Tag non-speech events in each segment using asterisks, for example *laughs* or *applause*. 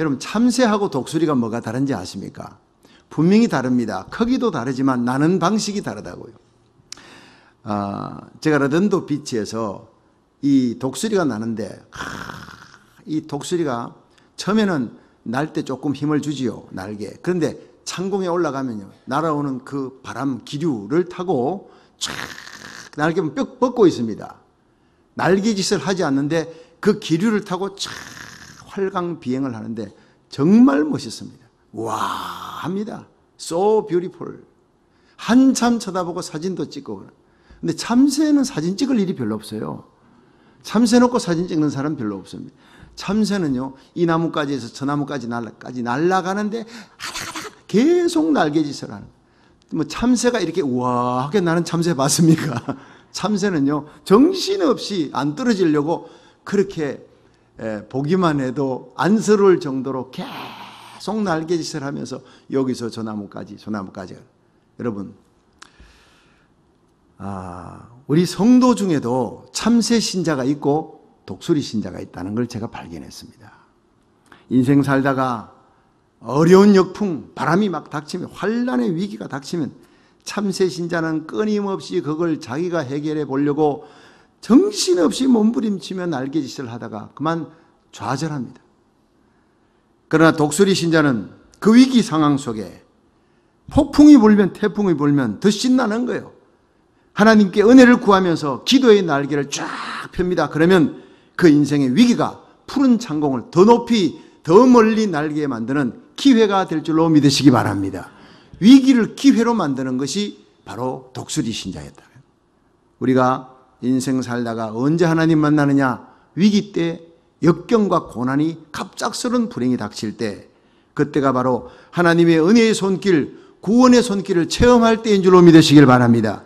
여러분 참새하고 독수리가 뭐가 다른지 아십니까? 분명히 다릅니다. 크기도 다르지만 나는 방식이 다르다고요. 아, 제가 르던도 비치에서 이 독수리가 나는데 아, 이 독수리가 처음에는 날 때 조금 힘을 주지요 날개. 그런데 창공에 올라가면요 날아오는 그 바람 기류를 타고 쫙 날개만 뼈 뻗고 있습니다. 날개짓을 하지 않는데 그 기류를 타고 쫙 활강 비행을 하는데 정말 멋있습니다. 와 합니다. So beautiful. 한참 쳐다보고 사진도 찍고. 근데 참새는 사진 찍을 일이 별로 없어요. 참새 놓고 사진 찍는 사람 별로 없습니다. 참새는요, 이 나무까지에서 저 나무까지 날라까지 날라가는데 하다하다 계속 날개짓을 하는. 뭐 참새가 이렇게 우아하게 나는 참새 봤습니까? *laughs* 참새는요, 정신없이 안 떨어지려고 그렇게 예, 보기만 해도 안쓰러울 정도로 계속 날개짓을 하면서 여기서 저 나무까지 저 나무까지 여러분 아, 우리 성도 중에도 참새 신자가 있고 독수리 신자가 있다는 걸 제가 발견했습니다. 인생 살다가 어려운 역풍, 바람이 막 닥치면 환란의 위기가 닥치면 참새 신자는 끊임없이 그걸 자기가 해결해 보려고 정신없이 몸부림치며 날개짓을 하다가 그만 좌절합니다. 그러나 독수리 신자는 그 위기 상황 속에 폭풍이 불면 태풍이 불면 더 신나는 거예요. 하나님께 은혜를 구하면서 기도의 날개를 쫙 펴니다. 그러면 그 인생의 위기가 푸른 창공을 더 높이 더 멀리 날게 만드는 기회가 될 줄로 믿으시기 바랍니다. 위기를 기회로 만드는 것이 바로 독수리 신자였다. 우리가 인생 살다가 언제 하나님 만나느냐? 위기 때, 역경과 고난이 갑작스런 불행이 닥칠 때, 그때가 바로 하나님의 은혜의 손길, 구원의 손길을 체험할 때인 줄로 믿으시길 바랍니다.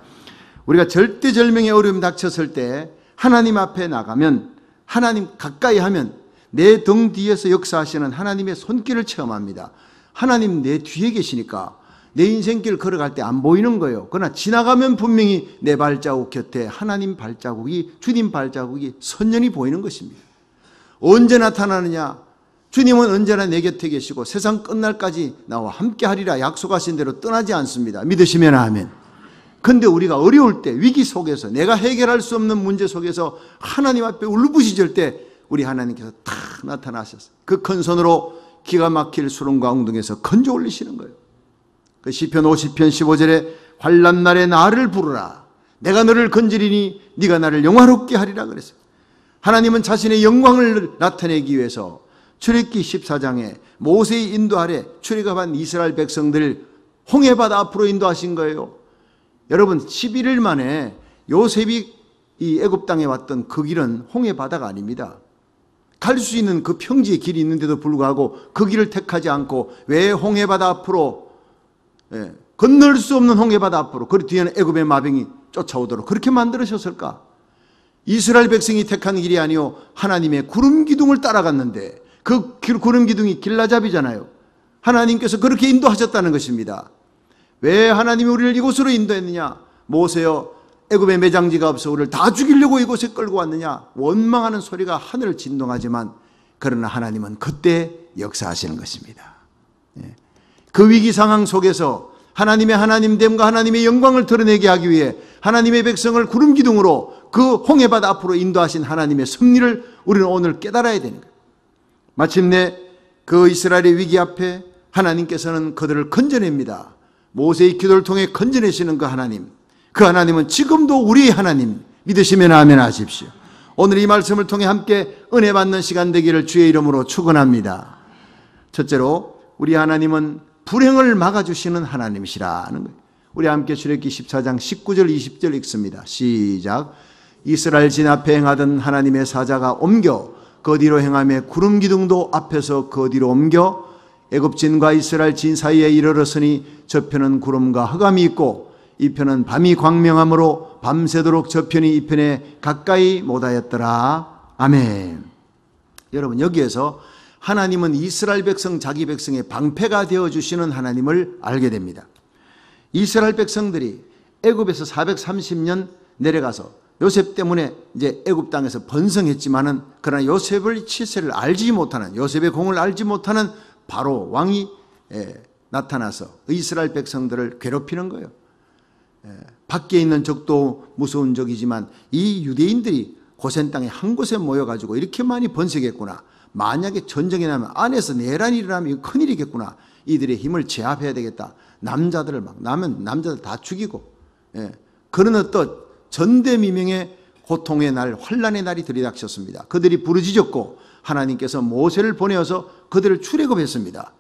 우리가 절대절명의 어려움 닥쳤을 때 하나님 앞에 나가면 하나님 가까이 하면 내 등 뒤에서 역사하시는 하나님의 손길을 체험합니다. 하나님 내 뒤에 계시니까 내 인생길 걸어갈 때 안 보이는 거예요. 그러나 지나가면 분명히 내 발자국 곁에 하나님 발자국이 주님 발자국이 선연히 보이는 것입니다. 언제 나타나느냐? 주님은 언제나 내 곁에 계시고 세상 끝날까지 나와 함께 하리라 약속하신 대로 떠나지 않습니다. 믿으시면 아멘. 근데 우리가 어려울 때 위기 속에서 내가 해결할 수 없는 문제 속에서 하나님 앞에 울부짖을 때 우리 하나님께서 탁 나타나셨어요. 그 큰 손으로 기가 막힐 수렁과 웅동에서 건져 올리시는 거예요. 그 시편 50편 15절에 환란 날에 나를 부르라. 내가 너를 건지리니 네가 나를 영화롭게 하리라 그랬어요. 하나님은 자신의 영광을 나타내기 위해서 출애기 14장에 모세의 인도 아래 출애굽한 이스라엘 백성들을 홍해 바다 앞으로 인도하신 거예요. 여러분 11일 만에 요셉이 이 애굽 땅에 왔던 그 길은 홍해 바다가 아닙니다. 갈 수 있는 그 평지의 길이 있는데도 불구하고 그 길을 택하지 않고 왜 홍해 바다 앞으로 예, 건널 수 없는 홍해바다 앞으로 그 뒤에는 애굽의 마병이 쫓아오도록 그렇게 만들으셨을까? 이스라엘 백성이 택한 길이 아니요 하나님의 구름 기둥을 따라갔는데 그 구름 기둥이 길라잡이잖아요. 하나님께서 그렇게 인도하셨다는 것입니다. 왜 하나님이 우리를 이곳으로 인도했느냐? 모세여 애굽의 매장지가 없어 우리를 다 죽이려고 이곳에 끌고 왔느냐? 원망하는 소리가 하늘을 진동하지만 그러나 하나님은 그때 역사하시는 것입니다. 그 위기 상황 속에서 하나님의 하나님됨과 하나님의 영광을 드러내게 하기 위해 하나님의 백성을 구름 기둥으로 그 홍해바다 앞으로 인도하신 하나님의 섭리를 우리는 오늘 깨달아야 되는 거예요. 마침내 그 이스라엘의 위기 앞에 하나님께서는 그들을 건져냅니다. 모세의 기도를 통해 건져내시는 그 하나님. 그 하나님은 지금도 우리의 하나님. 믿으시면 아멘 하십시오. 오늘 이 말씀을 통해 함께 은혜 받는 시간 되기를 주의 이름으로 축원합니다. 첫째로 우리 하나님은 불행을 막아주시는 하나님이시라는 거예요. 우리 함께 출애기 14장 19절 20절 읽습니다. 시작. 이스라엘 진 앞에 행하던 하나님의 사자가 옮겨 그 뒤로 행함에 구름 기둥도 앞에서 그 뒤로 옮겨 애굽진과 이스라엘 진 사이에 이르렀으니 저편은 구름과 흑암이 있고 이편은 밤이 광명함으로 밤새도록 저편이 이편에 가까이 못하였더라. 아멘. 여러분 여기에서 하나님은 이스라엘 백성 자기 백성의 방패가 되어 주시는 하나님을 알게 됩니다. 이스라엘 백성들이 애굽에서 430년 내려가서 요셉 때문에 이제 애굽 땅에서 번성했지만은 그러나 요셉을 치세를 알지 못하는 요셉의 공을 알지 못하는 바로 왕이 에, 예, 나타나서 이스라엘 백성들을 괴롭히는 거예요. 에, 예, 밖에 있는 적도 무서운 적이지만 이 유대인들이 고센 땅에 한 곳에 모여가지고 이렇게 많이 번식했구나. 만약에 전쟁이 나면 안에서 내란이 일어나면 큰일이겠구나. 이들의 힘을 제압해야 되겠다. 남자들을 막 나면 남자들 다 죽이고 예. 그런 어떤 전대미명의 고통의 날, 환란의 날이 들이닥쳤습니다. 그들이 부르짖었고 하나님께서 모세를 보내어서 그들을 출애굽했습니다.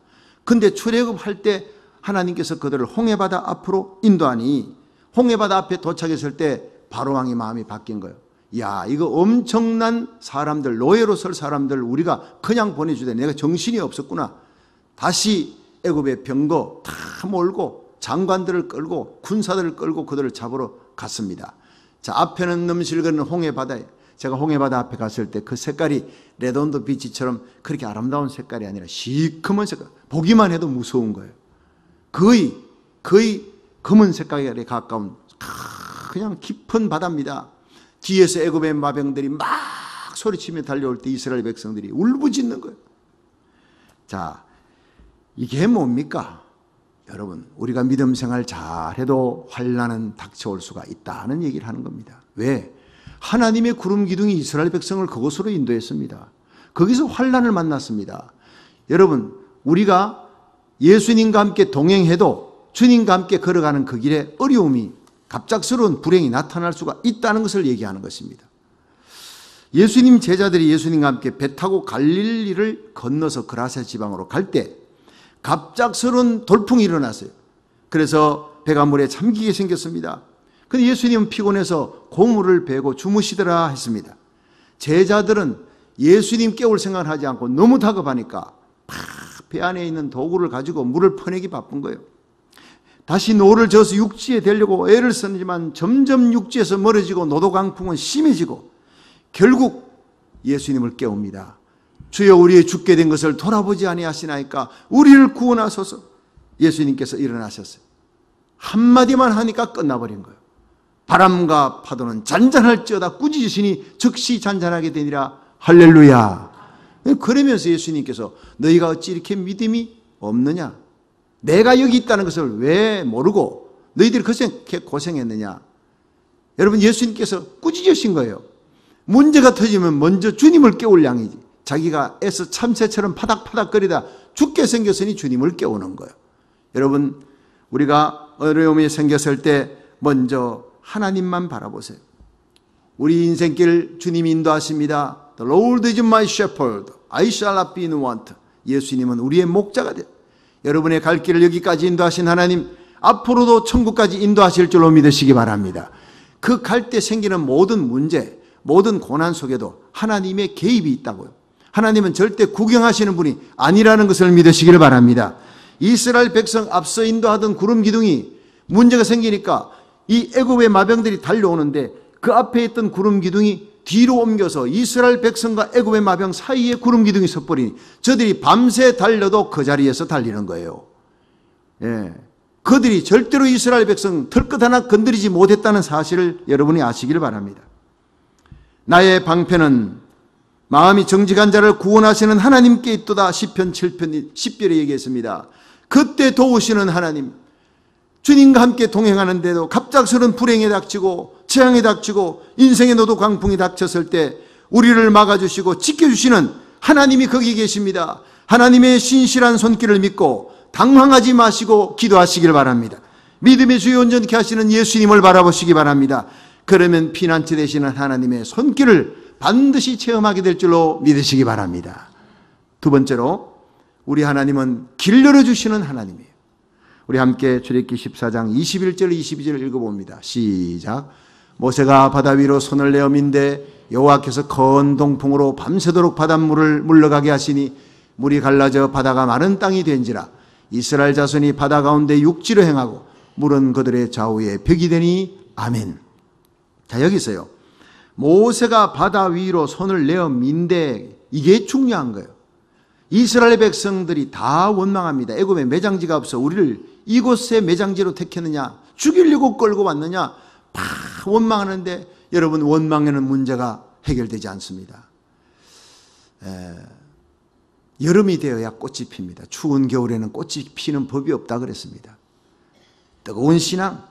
근데 출애굽할 때 하나님께서 그들을 홍해바다 앞으로 인도하니 홍해바다 앞에 도착했을 때 바로 왕의 마음이 바뀐 거예요. 야, 이거 엄청난 사람들, 노예로 설 사람들 우리가 그냥 보내주되 내가 정신이 없었구나. 다시 애굽의 병거 다 몰고 장관들을 끌고 군사들을 끌고 그들을 잡으러 갔습니다. 자, 앞에는 넘실거리는 홍해바다에 제가 홍해바다 앞에 갔을 때 그 색깔이 레돈도 비치처럼 그렇게 아름다운 색깔이 아니라 시커먼 색깔. 보기만 해도 무서운 거예요. 거의, 거의 검은 색깔에 가까운 그냥 깊은 바다입니다. 뒤에서 애굽의 마병들이 막 소리치며 달려올 때 이스라엘 백성들이 울부짖는 거예요. 자, 이게 뭡니까? 여러분, 우리가 믿음 생활 잘해도 환란은 닥쳐올 수가 있다는 얘기를 하는 겁니다. 왜? 하나님의 구름 기둥이 이스라엘 백성을 그곳으로 인도했습니다. 거기서 환란을 만났습니다. 여러분, 우리가 예수님과 함께 동행해도 주님과 함께 걸어가는 그 길에 어려움이 갑작스러운 불행이 나타날 수가 있다는 것을 얘기하는 것입니다. 예수님 제자들이 예수님과 함께 배 타고 갈릴리를 건너서 그라세 지방으로 갈 때 갑작스러운 돌풍이 일어났어요. 그래서 배가 물에 잠기게 생겼습니다. 근데 예수님은 피곤해서 고무를 베고 주무시더라 했습니다. 제자들은 예수님 깨울 생각을 하지 않고 너무 다급하니까 팍배 안에 있는 도구를 가지고 물을 퍼내기 바쁜 거예요. 다시 노를 저어서 육지에 대려고 애를 썼지만 점점 육지에서 멀어지고 노도 강풍은 심해지고 결국 예수님을 깨웁니다. 주여 우리의 죽게 된 것을 돌아보지 아니하시나이까 우리를 구원하소서 예수님께서 일어나셨어요. 한마디만 하니까 끝나버린 거예요. 바람과 파도는 잔잔할지어다 꾸짖으시니 즉시 잔잔하게 되니라 할렐루야. 그러면서 예수님께서 너희가 어찌 이렇게 믿음이 없느냐? 내가 여기 있다는 것을 왜 모르고 너희들이 그렇게 고생했느냐? 여러분 예수님께서 꾸짖으신 거예요. 문제가 터지면 먼저 주님을 깨울 양이지. 자기가 애써 참새처럼 파닥파닥거리다 죽게 생겼으니 주님을 깨우는 거예요. 여러분 우리가 어려움이 생겼을 때 먼저 하나님만 바라보세요. 우리 인생길 주님 인도하십니다. The Lord is my shepherd. I shall not be in want. 예수님은 우리의 목자가 돼. 여러분의 갈 길을 여기까지 인도하신 하나님, 앞으로도 천국까지 인도하실 줄로 믿으시기 바랍니다. 그 갈 때 생기는 모든 문제, 모든 고난 속에도 하나님의 개입이 있다고요. 하나님은 절대 구경하시는 분이 아니라는 것을 믿으시기를 바랍니다. 이스라엘 백성 앞서 인도하던 구름 기둥이 문제가 생기니까 이 애굽의 마병들이 달려오는데 그 앞에 있던 구름 기둥이 뒤로 옮겨서 이스라엘 백성과 애굽의 마병 사이에 구름 기둥이 섰버리니 저들이 밤새 달려도 그 자리에서 달리는 거예요. 예. 그들이 절대로 이스라엘 백성 털끝 하나 건드리지 못했다는 사실을 여러분이 아시기를 바랍니다. 나의 방패는 마음이 정직한 자를 구원하시는 하나님께 있도다 1 0편 7편 1 0별에 얘기했습니다. 그때 도우시는 하나님 주님과 함께 동행하는데도 갑작스런 불행에 닥치고 재앙이 닥치고 인생의 노도 광풍이 닥쳤을 때 우리를 막아주시고 지켜주시는 하나님이 거기 계십니다. 하나님의 신실한 손길을 믿고 당황하지 마시고 기도하시길 바랍니다. 믿음의 주요 온전케 하시는 예수님을 바라보시기 바랍니다. 그러면 피난처 되시는 하나님의 손길을 반드시 체험하게 될 줄로 믿으시기 바랍니다. 두 번째로 우리 하나님은 길 열어주시는 하나님이에요. 우리 함께 출애기 14장 21절 22절 읽어봅니다. 시작 모세가 바다 위로 손을 내어 민데 여호와께서 건 동풍으로 밤새도록 바닷물을 물러가게 하시니 물이 갈라져 바다가 마른 땅이 된지라 이스라엘 자손이 바다 가운데 육지로 행하고 물은 그들의 좌우에 벽이 되니 아멘. 자 여기서요. 모세가 바다 위로 손을 내어 민데 이게 중요한 거예요. 이스라엘 백성들이 다 원망합니다. 애굽에 매장지가 없어 우리를 이곳에 매장지로 택했느냐? 죽이려고 끌고 왔느냐? 팍 원망하는데 여러분 원망에는 문제가 해결되지 않습니다. 에, 여름이 되어야 꽃이 핍니다. 추운 겨울에는 꽃이 피는 법이 없다 그랬습니다. 뜨거운 신앙,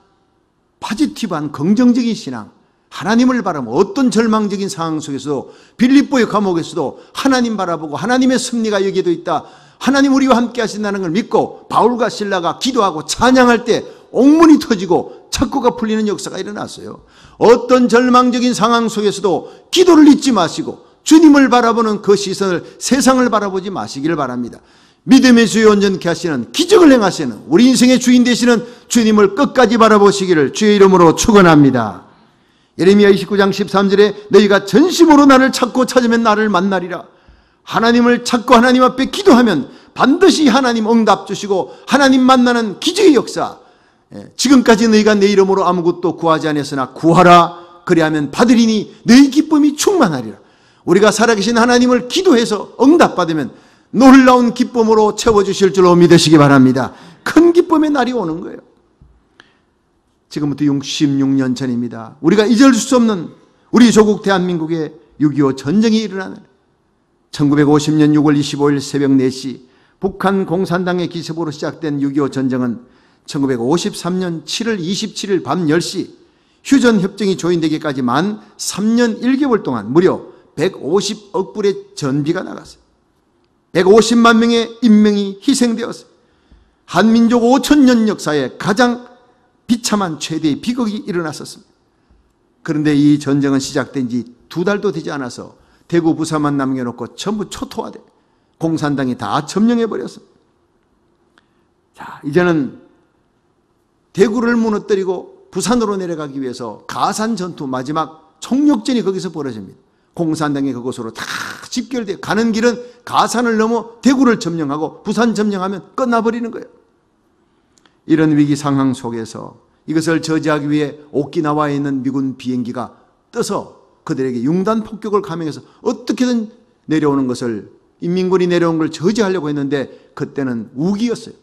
파지티브한 긍정적인 신앙, 하나님을 바라보고 어떤 절망적인 상황 속에서도 빌립보의 감옥에서도 하나님 바라보고 하나님의 승리가 여기에도 있다. 하나님 우리와 함께 하신다는 걸 믿고 바울과 신라가 기도하고 찬양할 때 옥문이 터지고 착고가 풀리는 역사가 일어났어요. 어떤 절망적인 상황 속에서도 기도를 잊지 마시고 주님을 바라보는 그 시선을 세상을 바라보지 마시기를 바랍니다. 믿음의 주의 온전케 하시는 기적을 행하시는 우리 인생의 주인 되시는 주님을 끝까지 바라보시기를 주의 이름으로 축원합니다. 예레미야 29장 13절에 너희가 전심으로 나를 찾고 찾으면 나를 만나리라. 하나님을 찾고 하나님 앞에 기도하면 반드시 하나님 응답 주시고 하나님 만나는 기적의 역사 예, 지금까지 너희가 내 이름으로 아무것도 구하지 않니었으나 구하라 그리하면 받으리니 너희 기쁨이 충만하리라. 우리가 살아계신 하나님을 기도해서 응답받으면 놀라운 기쁨으로 채워주실 줄로 믿으시기 바랍니다. 큰 기쁨의 날이 오는 거예요. 지금부터 66년 전입니다. 우리가 잊을 수 없는 우리 조국 대한민국의 6.25 전쟁이 일어나는 1950년 6월 25일 새벽 4시 북한 공산당의 기습으로 시작된 6.25 전쟁은 1953년 7월 27일 밤 10시 휴전 협정이 조인되기까지 만 3년 1개월 동안 무려 150억 불의 전비가 나갔어요. 150만 명의 인명이 희생되었어요. 한민족 5천년 역사에 가장 비참한 최대의 비극이 일어났었습니다. 그런데 이 전쟁은 시작된 지 두 달도 되지 않아서 대구 부산만 남겨놓고 전부 초토화돼 공산당이 다 점령해버렸습니다. 자 이제는 대구를 무너뜨리고 부산으로 내려가기 위해서 가산 전투 마지막 총력전이 거기서 벌어집니다. 공산당이 그곳으로 다 집결돼 가는 길은 가산을 넘어 대구를 점령하고 부산 점령하면 끝나버리는 거예요. 이런 위기 상황 속에서 이것을 저지하기 위해 오키나와에 있는 미군 비행기가 떠서 그들에게 융단 폭격을 감행해서 어떻게든 내려오는 것을 인민군이 내려온 걸 저지하려고 했는데 그때는 우기였어요.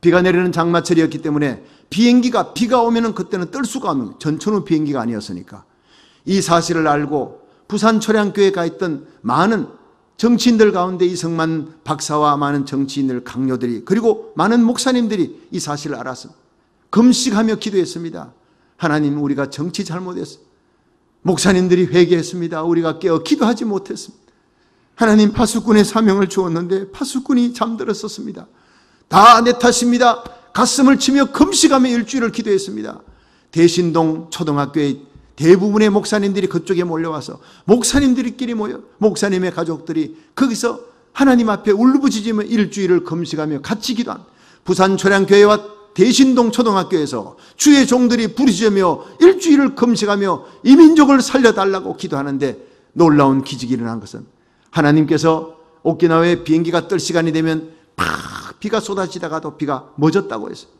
비가 내리는 장마철이었기 때문에 비행기가 비가 오면은 그때는 뜰 수가 없는 전천후 비행기가 아니었으니까 이 사실을 알고 부산 초량교회 가 있던 많은 정치인들 가운데 이성만 박사와 많은 정치인들 강요들이 그리고 많은 목사님들이 이 사실을 알아서 금식하며 기도했습니다. 하나님 우리가 정치 잘못했어. 목사님들이 회개했습니다. 우리가 깨어 기도하지 못했습니다. 하나님 파수꾼의 사명을 주었는데 파수꾼이 잠들었었습니다. 다 내 탓입니다. 가슴을 치며 금식하며 일주일을 기도했습니다. 대신동 초등학교의 대부분의 목사님들이 그쪽에 몰려와서 목사님들끼리 모여 목사님의 가족들이 거기서 하나님 앞에 울부짖으며 일주일을 금식하며 같이 기도한 부산 초량교회와 대신동 초등학교에서 주의 종들이 부르짖으며 일주일을 금식하며 이민족을 살려달라고 기도하는데 놀라운 기적이 일어난 것은 하나님께서 오키나와의 비행기가 뜰 시간이 되면 팍 비가 쏟아지다가도 비가 멎었다고 했어요.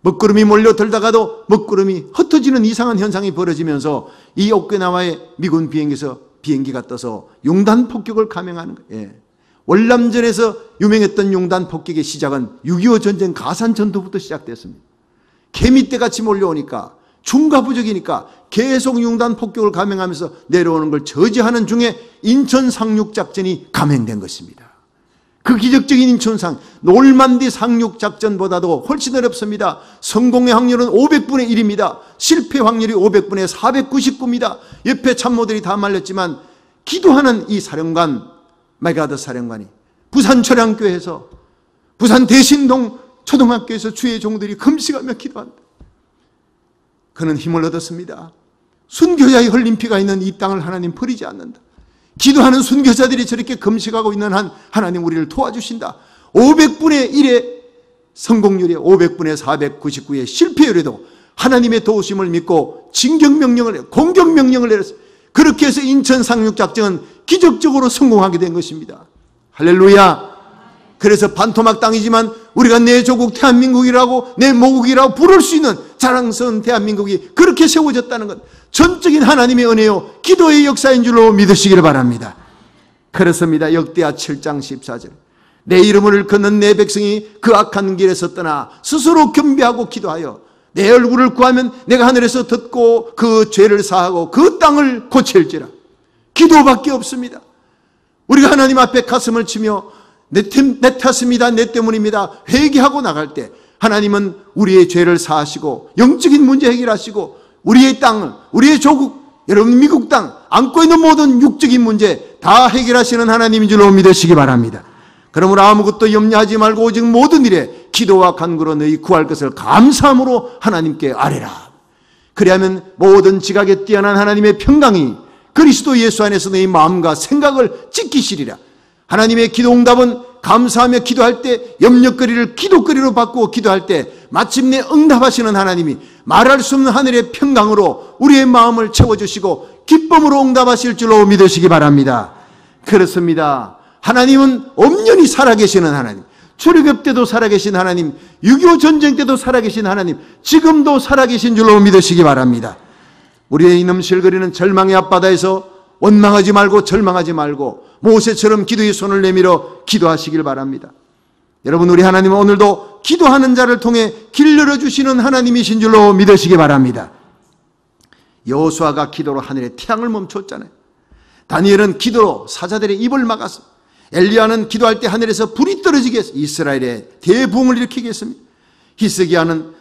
먹구름이 몰려들다가도 먹구름이 흩어지는 이상한 현상이 벌어지면서 이 오키나와의 미군 비행기에서 비행기가 떠서 용단 폭격을 감행하는 거예요. 예. 월남전에서 유명했던 용단 폭격의 시작은 6.25 전쟁 가산 전도부터 시작됐습니다. 개미떼같이 몰려오니까 중과부적이니까 계속 용단 폭격을 감행하면서 내려오는 걸 저지하는 중에 인천 상륙작전이 감행된 것입니다. 그 기적적인 인 천상 놀만디 상륙작전보다도 훨씬 어렵습니다. 성공의 확률은 500분의 1입니다. 실패 확률이 500분의 499입니다. 옆에 참모들이 다 말렸지만 기도하는 이 사령관 말가드 사령관이 부산 철양교회에서 부산 대신동 초등학교에서 주의 종들이 금식하며 기도한다. 그는 힘을 얻었습니다. 순교자의 흘린 피가 있는 이 땅을 하나님 버리지 않는다. 기도하는 순교자들이 저렇게 금식하고 있는 한 하나님 우리를 도와주신다. 500분의 1의 성공률이 500분의 499의 실패율에도 하나님의 도우심을 믿고 진격명령을 공격명령을 내렸어 그렇게 해서 인천 상륙작전은 기적적으로 성공하게 된 것입니다. 할렐루야 그래서 반토막 땅이지만 우리가 내 조국 대한민국이라고 내 모국이라고 부를 수 있는 자랑스러운 대한민국이 그렇게 세워졌다는 것 전적인 하나님의 은혜요 기도의 역사인 줄로 믿으시기를 바랍니다. 그렇습니다. 역대하 7장 14절 내 이름을 걷는 내 백성이 그 악한 길에서 떠나 스스로 겸비하고 기도하여 내 얼굴을 구하면 내가 하늘에서 듣고 그 죄를 사하고 그 땅을 고칠지라 기도밖에 없습니다. 우리가 하나님 앞에 가슴을 치며 내, 팀, 내 탓입니다. 내 때문입니다. 회개하고 나갈 때 하나님은 우리의 죄를 사하시고 영적인 문제 해결하시고 우리의 땅을 우리의 조국 여러분 미국 땅 안고 있는 모든 육적인 문제 다 해결하시는 하나님인 줄로 믿으시기 바랍니다. 그러므로 아무것도 염려하지 말고 오직 모든 일에 기도와 간구로 너희 구할 것을 감사함으로 하나님께 아뢰라. 그리하면 모든 지각에 뛰어난 하나님의 평강이 그리스도 예수 안에서 너희 마음과 생각을 지키시리라. 하나님의 기도 응답은 감사하며 기도할 때 염려거리를 기도거리로 바꾸어 기도할 때 마침내 응답하시는 하나님이 말할 수 없는 하늘의 평강으로 우리의 마음을 채워주시고 기쁨으로 응답하실 줄로 믿으시기 바랍니다. 그렇습니다. 하나님은 엄연히 살아계시는 하나님. 출애굽 때도 살아계신 하나님, 6.25 전쟁 때도 살아계신 하나님, 지금도 살아계신 줄로 믿으시기 바랍니다. 우리의 이놈실거리는 절망의 앞바다에서 원망하지 말고 절망하지 말고 모세처럼 기도의 손을 내밀어 기도하시길 바랍니다. 여러분 우리 하나님은 오늘도 기도하는 자를 통해 길 열어주시는 하나님이신 줄로 믿으시기 바랍니다. 여호수아가 기도로 하늘에 태양을 멈췄잖아요. 다니엘은 기도로 사자들의 입을 막았어. 엘리야는 기도할 때 하늘에서 불이 떨어지게 했어. 이스라엘의 대부흥을 일으키게했습니다 히스기야는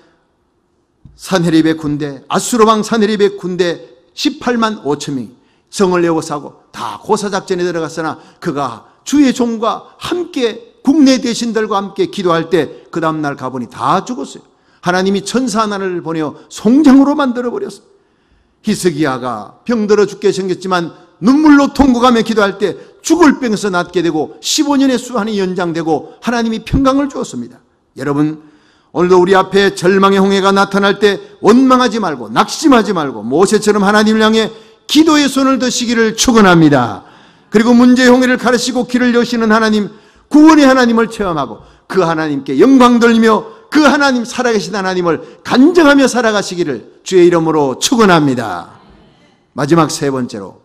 산헤립의 군대, 아수르 왕 산헤립의 군대 18만 5천 명. 성을 여고사고 다 고사작전에 들어갔으나 그가 주의 종과 함께 국내 대신들과 함께 기도할 때 그 다음날 가보니 다 죽었어요. 하나님이 천사 하나를 보내어 송장으로 만들어버렸어요. 히스기야가 병들어 죽게 생겼지만 눈물로 통곡하며 기도할 때 죽을 병에서 낫게 되고 15년의 수한이 연장되고 하나님이 평강을 주었습니다. 여러분 오늘도 우리 앞에 절망의 홍해가 나타날 때 원망하지 말고 낙심하지 말고 모세처럼 하나님을 향해 기도의 손을 드시기를 축원합니다. 그리고 문제의 홍해를 가르치고 길을 여시는 하나님, 구원의 하나님을 체험하고 그 하나님께 영광 돌리며 그 하나님 살아계신 하나님을 간증하며 살아가시기를 주의 이름으로 축원합니다. 마지막 세 번째로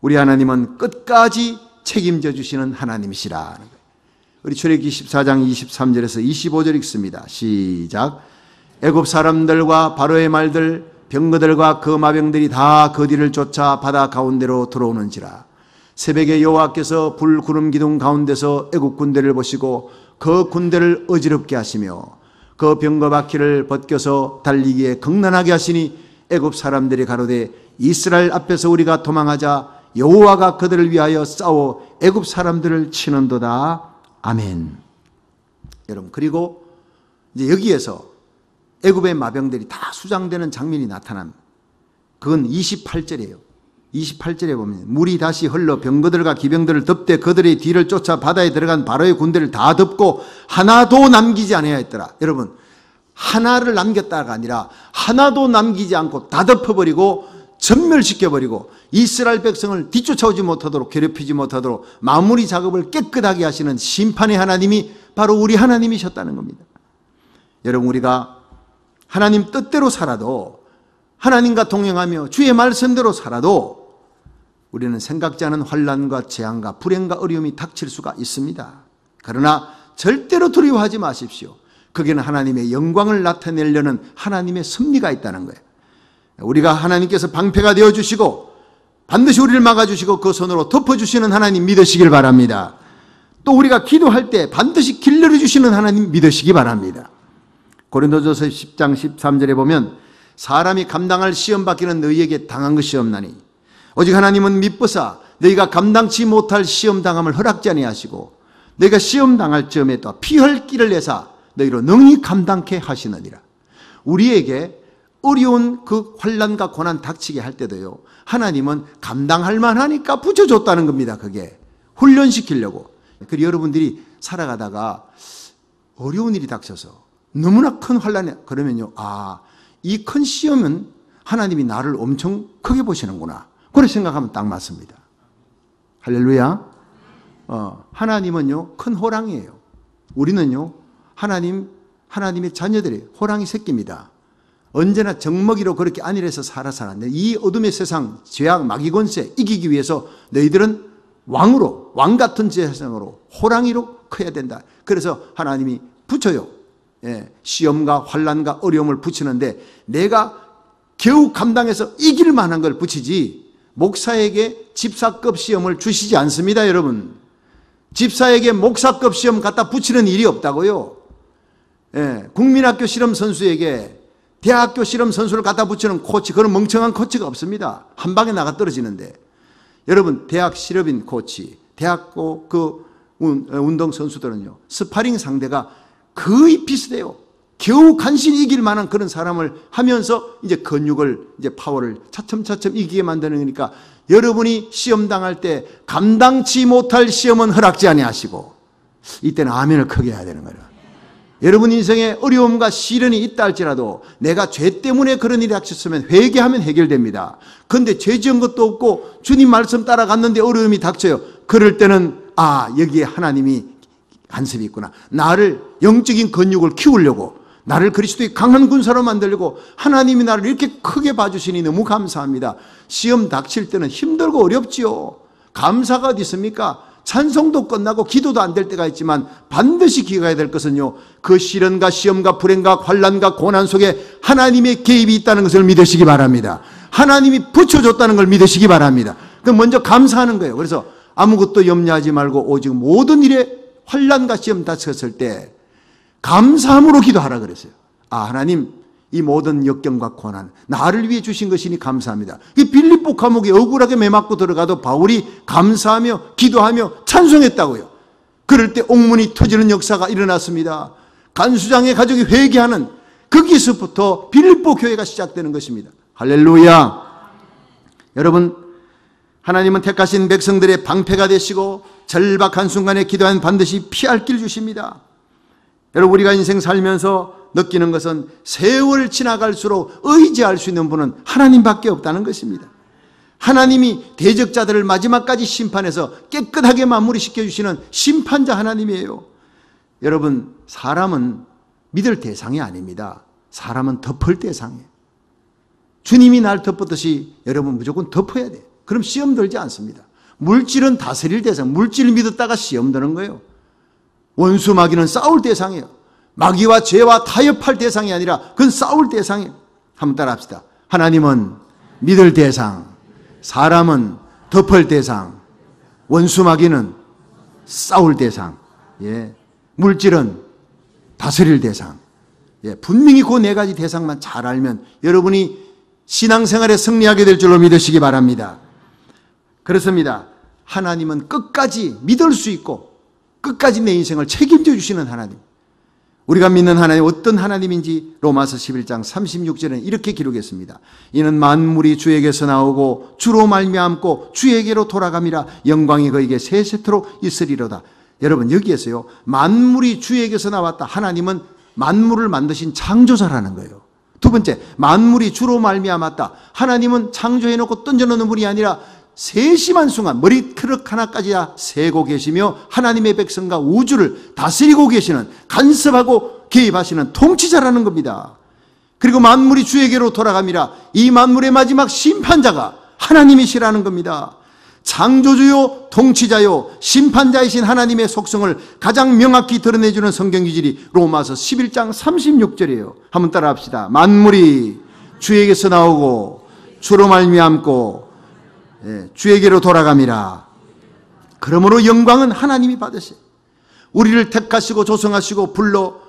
우리 하나님은 끝까지 책임져 주시는 하나님이시라 우리 출애기 14장 23절에서 25절 읽습니다. 시작. 애굽 사람들과 바로의 말들 병거들과 그 마병들이 다그 뒤를 쫓아 바다 가운데로 들어오는지라 새벽에 여호와께서 불구름 기둥 가운데서 애국 군대를 보시고 그 군대를 어지럽게 하시며 그 병거 바퀴를 벗겨서 달리기에 극난하게 하시니 애굽 사람들이 가로되 이스라엘 앞에서 우리가 도망하자 여호와가 그들을 위하여 싸워 애굽 사람들을 치는도다 아멘. 여러분 그리고 이제 여기에서 애굽의 마병들이 다 수장되는 장면이 나타납니다. 그건 28절이에요. 28절에 보면 물이 다시 흘러 병거들과 기병들을 덮되 그들의 뒤를 쫓아 바다에 들어간 바로의 군대를 다 덮고 하나도 남기지 않아야 했더라. 여러분 하나를 남겼다가 아니라 하나도 남기지 않고 다 덮어버리고 전멸시켜버리고 이스라엘 백성을 뒤쫓아오지 못하도록 괴롭히지 못하도록 마무리 작업을 깨끗하게 하시는 심판의 하나님이 바로 우리 하나님이셨다는 겁니다. 여러분 우리가 하나님 뜻대로 살아도 하나님과 동행하며 주의 말씀대로 살아도 우리는 생각지 않은 환란과 재앙과 불행과 어려움이 닥칠 수가 있습니다. 그러나 절대로 두려워하지 마십시오. 거기는 하나님의 영광을 나타내려는 하나님의 섭리가 있다는 거예요. 우리가 하나님께서 방패가 되어 주시고 반드시 우리를 막아 주시고 그 손으로 덮어 주시는 하나님 믿으시길 바랍니다. 또 우리가 기도할 때 반드시 길러 주시는 하나님 믿으시기 바랍니다. 고린도전서 10장 13절에 보면 사람이 감당할 시험 받기는 너희에게 당한 것이 없나니 오직 하나님은 미쁘사 너희가 감당치 못할 시험 당함을 허락지 아니하시고 너희가 시험 당할 점에 또 피할 길을 내사 너희로 능히 감당케 하시느니라. 우리에게 어려운 그 환란과 고난 닥치게 할 때도요. 하나님은 감당할 만하니까 붙여줬다는 겁니다. 그게 훈련시키려고. 그리고 여러분들이 살아가다가 어려운 일이 닥쳐서 너무나 큰 환란에 그러면요. 아, 이 큰 시험은 하나님이 나를 엄청 크게 보시는구나. 그렇게 생각하면 딱 맞습니다. 할렐루야. 어, 하나님은요. 큰 호랑이에요. 우리는요. 하나님 하나님의 자녀들이 호랑이 새끼입니다. 언제나 정먹이로 그렇게 안일해서 살아서는데 이 어둠의 세상 죄악 마귀권세 이기기 위해서 너희들은 왕으로 왕 같은 세상으로 호랑이로 커야 된다. 그래서 하나님이 붙여요. 예, 시험과 환란과 어려움을 붙이는데 내가 겨우 감당해서 이길 만한 걸 붙이지 목사에게 집사급 시험을 주시지 않습니다, 여러분. 집사에게 목사급 시험 갖다 붙이는 일이 없다고요. 예, 국민학교 실험 선수에게 대학교 실험 선수를 갖다 붙이는 코치, 그런 멍청한 코치가 없습니다. 한 방에 나가 떨어지는데. 여러분, 대학 실업인 코치, 대학고 그 운동 선수들은요, 스파링 상대가 거의 그 비슷해요. 겨우 간신히 이길 만한 그런 사람을 하면서 이제 근육을 이제 파워를 차츰차츰 이기게 만드는 거니까 여러분이 시험 당할 때 감당치 못할 시험은 허락지 아니하시고 이때는 아멘을 크게 해야 되는 거예요. 여러분 인생에 어려움과 시련이 있다 할지라도 내가 죄 때문에 그런 일이 닥쳤으면 회개하면 해결됩니다. 그런데 죄 지은 것도 없고 주님 말씀 따라갔는데 어려움이 닥쳐요. 그럴 때는 아 여기에 하나님이 간섭이 있구나. 나를 영적인 근육을 키우려고 나를 그리스도의 강한 군사로 만들려고 하나님이 나를 이렇게 크게 봐주시니 너무 감사합니다. 시험 닥칠 때는 힘들고 어렵지요. 감사가 어디 있습니까? 찬송도 끝나고 기도도 안 될 때가 있지만 반드시 기가야 될 것은요. 그 시련과 시험과 불행과 환란과 고난 속에 하나님의 개입이 있다는 것을 믿으시기 바랍니다. 하나님이 붙여줬다는 걸 믿으시기 바랍니다. 그럼 먼저 감사하는 거예요. 그래서 아무것도 염려하지 말고 오직 모든 일에 환란과 시험 다쳤을 때 감사함으로 기도하라 그랬어요. 아 하나님 이 모든 역경과 고난 나를 위해 주신 것이니 감사합니다. 이 빌립보 감옥에 억울하게 매맞고 들어가도 바울이 감사하며 기도하며 찬송했다고요. 그럴 때 옥문이 터지는 역사가 일어났습니다. 간수장의 가족이 회개하는 거기서부터 빌립보 교회가 시작되는 것입니다. 할렐루야. 여러분 하나님은 택하신 백성들의 방패가 되시고 절박한 순간에 기도하면 반드시 피할 길 주십니다. 여러분 우리가 인생 살면서 느끼는 것은 세월 지나갈수록 의지할 수 있는 분은 하나님밖에 없다는 것입니다. 하나님이 대적자들을 마지막까지 심판해서 깨끗하게 마무리시켜 주시는 심판자 하나님이에요. 여러분 사람은 믿을 대상이 아닙니다. 사람은 덮을 대상이에요. 주님이 날 덮었듯이 여러분 무조건 덮어야 돼요. 그럼 시험 들지 않습니다. 물질은 다스릴 대상. 물질을 믿었다가 시험 드는 거예요. 원수 마귀는 싸울 대상이에요. 마귀와 죄와 타협할 대상이 아니라 그건 싸울 대상이에요. 한번 따라 합시다. 하나님은 믿을 대상, 사람은 덮을 대상, 원수 마귀는 싸울 대상, 예. 물질은 다스릴 대상. 예. 분명히 그 네 가지 대상만 잘 알면 여러분이 신앙생활에 승리하게 될 줄로 믿으시기 바랍니다. 그렇습니다. 하나님은 끝까지 믿을 수 있고 끝까지 내 인생을 책임져 주시는 하나님. 우리가 믿는 하나님 어떤 하나님인지 로마서 11장 3 6절에 이렇게 기록했습니다. 이는 만물이 주에게서 나오고 주로 말미암고 주에게로 돌아감이라 영광이 그에게 세세토록 있으리로다. 여러분 여기에서요. 만물이 주에게서 나왔다. 하나님은 만물을 만드신 창조자라는 거예요. 두 번째, 만물이 주로 말미암았다. 하나님은 창조해 놓고 던져 놓는 분이 아니라 세심한 순간 머리카럭 하나까지 다 세고 계시며 하나님의 백성과 우주를 다스리고 계시는 간섭하고 개입하시는 통치자라는 겁니다. 그리고 만물이 주에게로 돌아갑니다. 이 만물의 마지막 심판자가 하나님이시라는 겁니다. 창조주요, 통치자요, 심판자이신 하나님의 속성을 가장 명확히 드러내주는 성경 기질이 로마서 11장 36절이에요. 한번 따라합시다. 만물이 주에게서 나오고 주로 말미암고 예, 주에게로 돌아갑이라 그러므로 영광은 하나님이 받으시. 우리를 택하시고 조성하시고 불러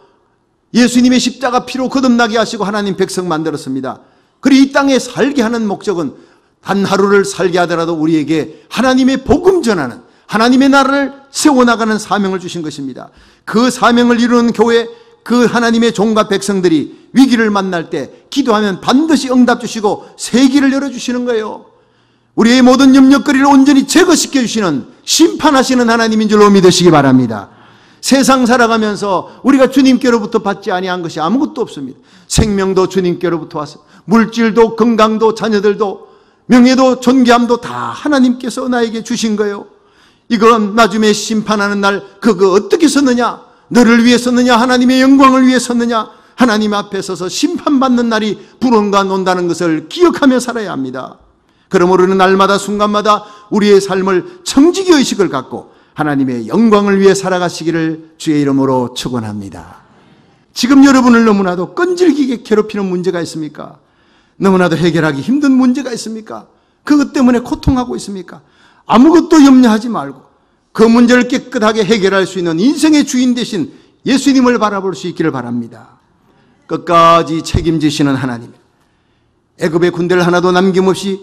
예수님의 십자가 피로 거듭나게 하시고 하나님 백성 만들었습니다. 그리고 이 땅에 살게 하는 목적은 한 하루를 살게 하더라도 우리에게 하나님의 복음 전하는 하나님의 나라를 세워나가는 사명을 주신 것입니다. 그 사명을 이루는 교회 그 하나님의 종과 백성들이 위기를 만날 때 기도하면 반드시 응답 주시고 새 길을 열어주시는 거예요. 우리의 모든 염려거리를 온전히 제거시켜 주시는 심판하시는 하나님인 줄로 믿으시기 바랍니다. 세상 살아가면서 우리가 주님께로부터 받지 아니한 것이 아무것도 없습니다. 생명도 주님께로부터 왔어 물질도 건강도 자녀들도 명예도 존귀함도 다 하나님께서 나에게 주신 거예요. 이건 나중에 심판하는 날 그거 어떻게 썼느냐? 너를 위해 썼느냐? 하나님의 영광을 위해 썼느냐? 하나님 앞에 서서 심판받는 날이 불온과 논다는 것을 기억하며 살아야 합니다. 그러므로는 날마다 순간마다 우리의 삶을 청지기 의식을 갖고 하나님의 영광을 위해 살아가시기를 주의 이름으로 축원합니다. 지금 여러분을 너무나도 끈질기게 괴롭히는 문제가 있습니까? 너무나도 해결하기 힘든 문제가 있습니까? 그것 때문에 고통하고 있습니까? 아무것도 염려하지 말고 그 문제를 깨끗하게 해결할 수 있는 인생의 주인 대신 예수님을 바라볼 수 있기를 바랍니다. 끝까지 책임지시는 하나님. 애굽의 군대를 하나도 남김없이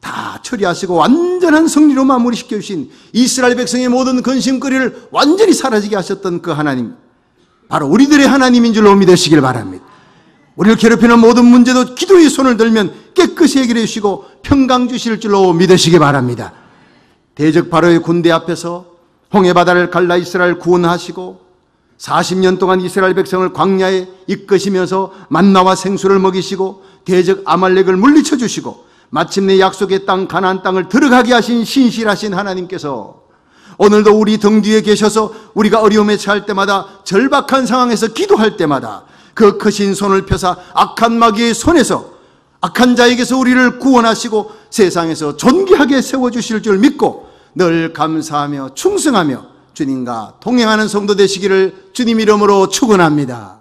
다 처리하시고 완전한 승리로 마무리시켜 주신 이스라엘 백성의 모든 근심거리를 완전히 사라지게 하셨던 그 하나님 바로 우리들의 하나님인 줄로 믿으시길 바랍니다. 우리를 괴롭히는 모든 문제도 기도의 손을 들면 깨끗이 해결해 주시고 평강 주실 줄로 믿으시기 바랍니다. 대적 바로의 군대 앞에서 홍해 바다를 갈라 이스라엘 구원하시고 40년 동안 이스라엘 백성을 광야에 이끄시면서 만나와 생수를 먹이시고 대적 아말렉을 물리쳐 주시고 마침내 약속의 땅가난안 땅을 들어가게 하신 신실하신 하나님께서 오늘도 우리 등 뒤에 계셔서 우리가 어려움에 처할 때마다 절박한 상황에서 기도할 때마다 그 크신 손을 펴사 악한 마귀의 손에서 악한 자에게서 우리를 구원하시고 세상에서 존귀하게 세워주실 줄 믿고 늘 감사하며 충성하며 주님과 동행하는 성도 되시기를 주님 이름으로 축원합니다.